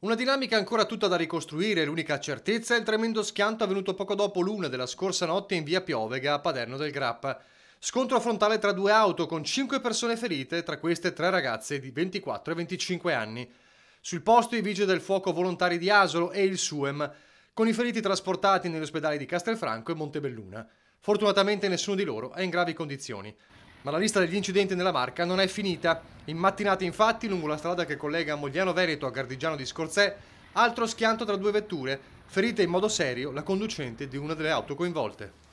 Una dinamica ancora tutta da ricostruire, l'unica certezza è il tremendo schianto avvenuto poco dopo l'una della scorsa notte in via Piovega a Paderno del Grappa. Scontro frontale tra due auto con cinque persone ferite, tra queste tre ragazze di 24 e 25 anni. Sul posto i vigili del fuoco volontari di Asolo e il SUEM, con i feriti trasportati negli ospedali di Castelfranco e Montebelluna. Fortunatamente nessuno di loro è in gravi condizioni. Ma la lista degli incidenti nella Marca non è finita. In mattinata infatti, lungo la strada che collega Mogliano Veneto a Gardigiano di Scorzè, altro schianto tra due vetture, ferite in modo serio la conducente di una delle auto coinvolte.